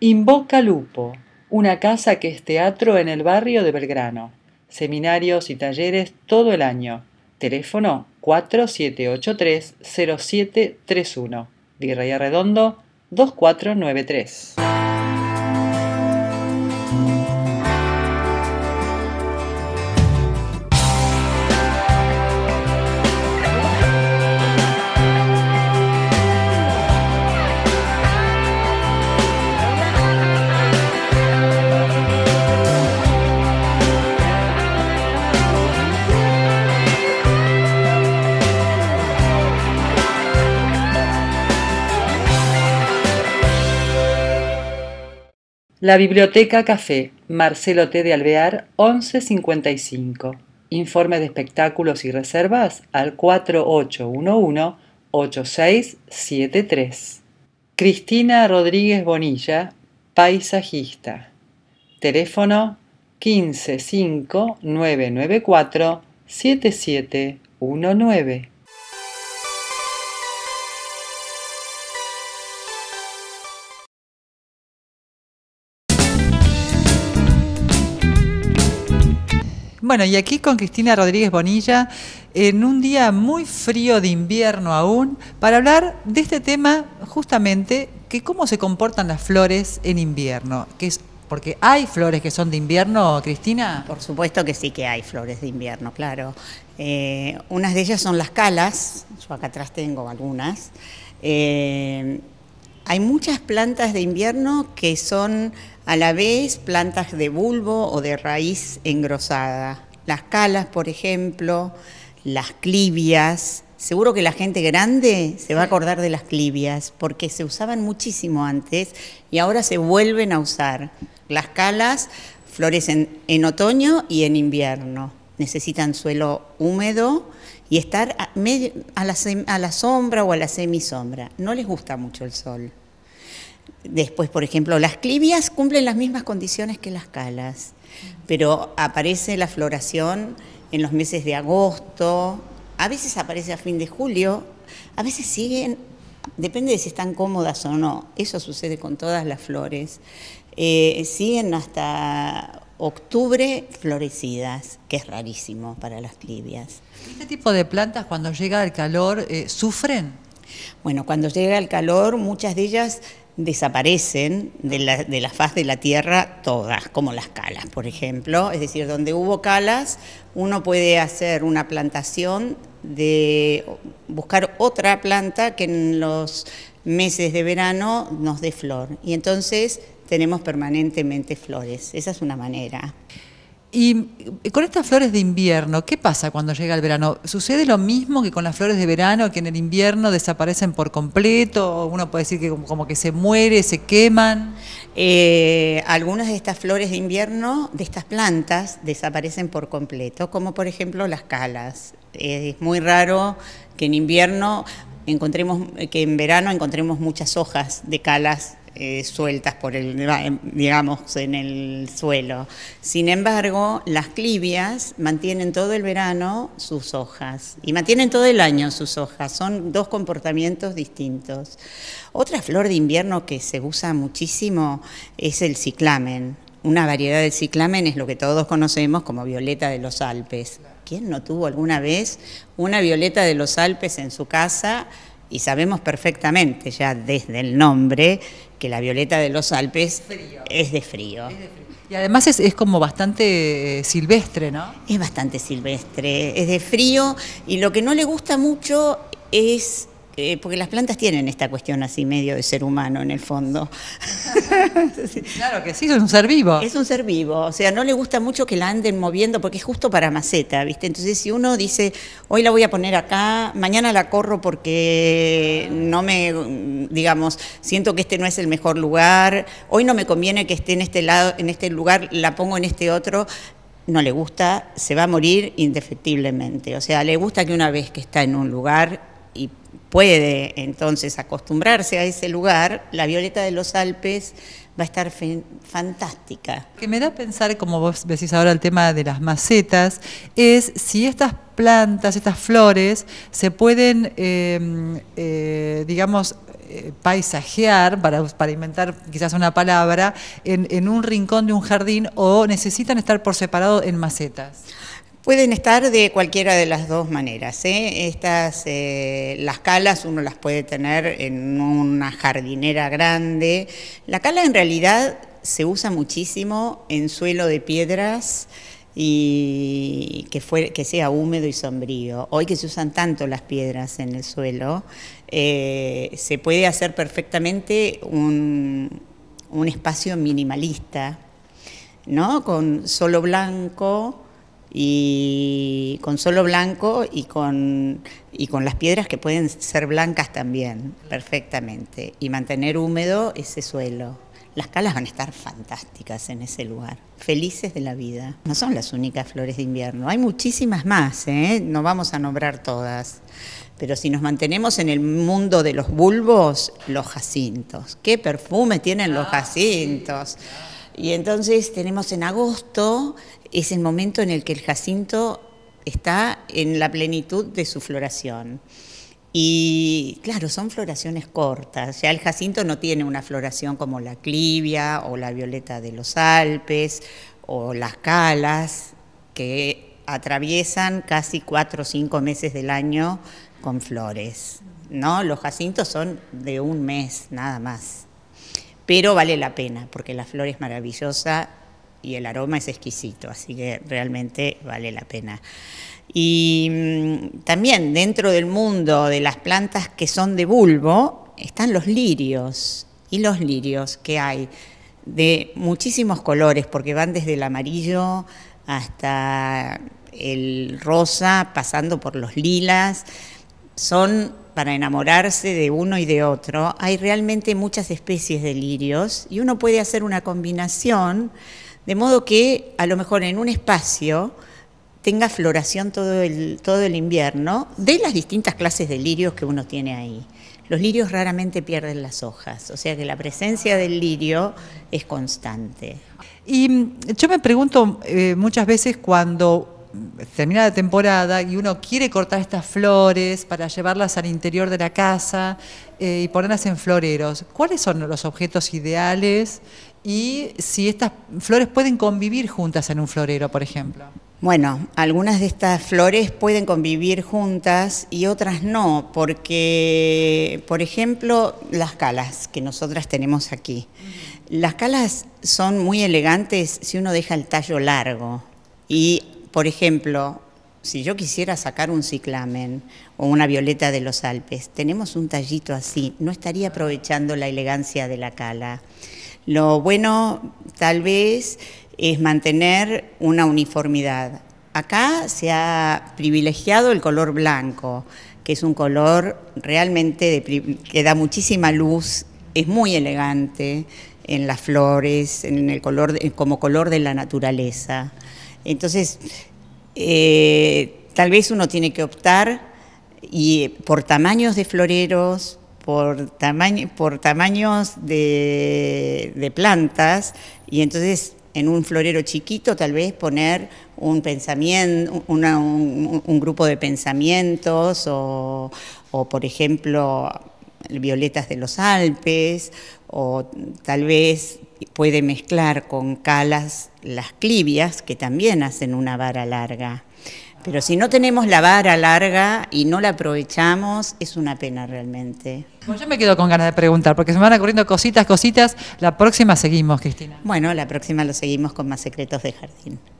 Invoca Lupo, una casa que es teatro en el barrio de Belgrano. Seminarios y talleres todo el año. Teléfono 4783-0731. Virrey Arredondo 2493. La Biblioteca Café, Marcelo T. de Alvear, 1155. Informe de espectáculos y reservas al 4811-8673. Cristina Rodríguez Bonilla, paisajista. Teléfono 155 7719 Bueno, y aquí con Cristina Rodríguez Bonilla, en un día muy frío de invierno aún, para hablar de este tema justamente, que cómo se comportan las flores en invierno, que es porque hay flores que son de invierno, Cristina. Por supuesto que sí que hay flores de invierno, claro. Eh, unas de ellas son las calas, yo acá atrás tengo algunas. Eh, hay muchas plantas de invierno que son a la vez plantas de bulbo o de raíz engrosada. Las calas, por ejemplo, las clivias. Seguro que la gente grande se va a acordar de las clivias, porque se usaban muchísimo antes y ahora se vuelven a usar. Las calas florecen en otoño y en invierno. Necesitan suelo húmedo y estar a, la, la sombra o a la semisombra. No les gusta mucho el sol. Después, por ejemplo, las clivias cumplen las mismas condiciones que las calas pero aparece la floración en los meses de agosto, a veces aparece a fin de julio, a veces siguen, depende de si están cómodas o no, eso sucede con todas las flores, eh, siguen hasta octubre florecidas, que es rarísimo para las clivias. ¿Este tipo de plantas cuando llega el calor eh, sufren? Bueno, cuando llega el calor, muchas de ellas desaparecen de la, de la, faz de la Tierra todas, como las calas, por ejemplo. Es decir, donde hubo calas, uno puede hacer una plantación de buscar otra planta que en los meses de verano nos dé flor. Y entonces tenemos permanentemente flores. Esa es una manera. Y con estas flores de invierno, ¿qué pasa cuando llega el verano? ¿Sucede lo mismo que con las flores de verano, que en el invierno desaparecen por completo? Uno puede decir que como que se muere, se queman. Eh, algunas de estas flores de invierno, de estas plantas, desaparecen por completo, como por ejemplo las calas. Eh, es muy raro que en invierno encontremos, que en verano encontremos muchas hojas de calas eh, sueltas por el, em, digamos, en el suelo. Sin embargo, las clivias mantienen todo el verano sus hojas y mantienen todo el año sus hojas. Son dos comportamientos distintos. Otra flor de invierno que se usa muchísimo es el ciclamen. Una variedad de ciclamen es lo que todos conocemos como violeta de los Alpes. ¿Quién no tuvo alguna vez una violeta de los Alpes en su casa y sabemos perfectamente ya desde el nombre que la violeta de los Alpes Es, de frío. Y además es, es, como bastante eh, silvestre, ¿no? Es bastante silvestre, es de frío y lo que no le gusta mucho es eh, porque las plantas tienen esta cuestión así medio de ser humano en el fondo. claro que sí, es un ser vivo. Es un ser vivo, o sea, no le gusta mucho que la anden moviendo porque es justo para maceta, ¿viste? Entonces si uno dice, hoy la voy a poner acá, mañana la corro porque no me, digamos, siento que este no es el mejor lugar, hoy no me conviene que esté en este lado, en este lugar, la pongo en este otro, no le gusta, se va a morir indefectiblemente. O sea, le gusta que una vez que está en un lugar y puede entonces acostumbrarse a ese lugar, la Violeta de los Alpes va a estar fantástica. que me da a pensar, como vos decís ahora el tema de las macetas, es si estas plantas, estas flores, se pueden, em, eh, digamos, eh, paisajear, para, para, inventar quizás una palabra, en, en un rincón de un jardín o necesitan estar por separado en macetas. Pueden estar de cualquiera de las dos maneras. ¿eh? Estas, eh, las calas uno las puede tener en una jardinera grande. La cala en realidad se usa muchísimo en suelo de piedras y que, sea húmedo y sombrío. Hoy que se usan tanto las piedras en el suelo, eh, se puede hacer perfectamente un, un espacio minimalista, ¿no? Con solo blanco y con solo blanco y con, y con las piedras que pueden ser blancas también, perfectamente, y mantener húmedo ese suelo. Las calas van a estar fantásticas en ese lugar, felices de la vida. No son las únicas flores de invierno, hay muchísimas más, ¿eh? no vamos a nombrar todas. Pero si nos mantenemos en el mundo de los bulbos, los jacintos. ¿Qué perfume tienen los ah, jacintos? Y entonces tenemos en agosto, es el momento en el que el jacinto está en la plenitud de su floración. Y claro, son floraciones cortas. Ya el jacinto no tiene una floración como la clivia o la violeta de los Alpes o las calas, que atraviesan casi cuatro o cinco meses del año con flores. ¿no? Los jacintos son de un mes nada más pero vale la pena porque la flor es maravillosa y el aroma es exquisito, así que realmente vale la pena. Y mm, también dentro del mundo de las plantas que son de bulbo están los lirios y los lirios que hay de muchísimos colores porque van desde el amarillo hasta el rosa, pasando por los lilas, son para enamorarse de uno y de otro, hay realmente muchas especies de lirios y uno puede hacer una combinación, de modo que a lo mejor en un espacio tenga floración todo el, todo invierno de las distintas clases de lirios que uno tiene ahí. Los lirios raramente pierden las hojas, o sea que la presencia del lirio es constante. Y yo me pregunto eh, muchas veces cuando termina la temporada y uno quiere cortar estas flores para llevarlas al interior de la casa eh, y ponerlas en floreros. ¿Cuáles son los objetos ideales y si estas flores pueden convivir juntas en un florero, por ejemplo? Bueno, algunas de estas flores pueden convivir juntas y otras no, porque, por ejemplo, las calas que nosotras tenemos aquí. Las calas son muy elegantes si uno deja el tallo largo y por ejemplo, si yo quisiera sacar un ciclamen o una violeta de los Alpes, tenemos un tallito así, no estaría aprovechando la elegancia de la cala. Lo bueno tal vez es mantener una uniformidad. Acá se ha privilegiado el color blanco, que es un color realmente que da muchísima luz, es muy elegante en las flores, en el color, como color de la naturaleza. Entonces, eh, tal vez uno tiene que optar y, eh, por tamaños de floreros, por, tamaño, por tamaños de, plantas, y entonces en un florero chiquito tal vez poner un pensamiento, un, grupo de pensamientos o, por ejemplo violetas de los Alpes o tal vez puede mezclar con calas las clivias, que también hacen una vara larga. Pero si no tenemos la vara larga y no la aprovechamos, es una pena realmente. yo me quedo con ganas de preguntar, porque se me van ocurriendo cositas, cositas. La próxima seguimos, Cristina. Bueno, la próxima lo seguimos con más secretos de jardín.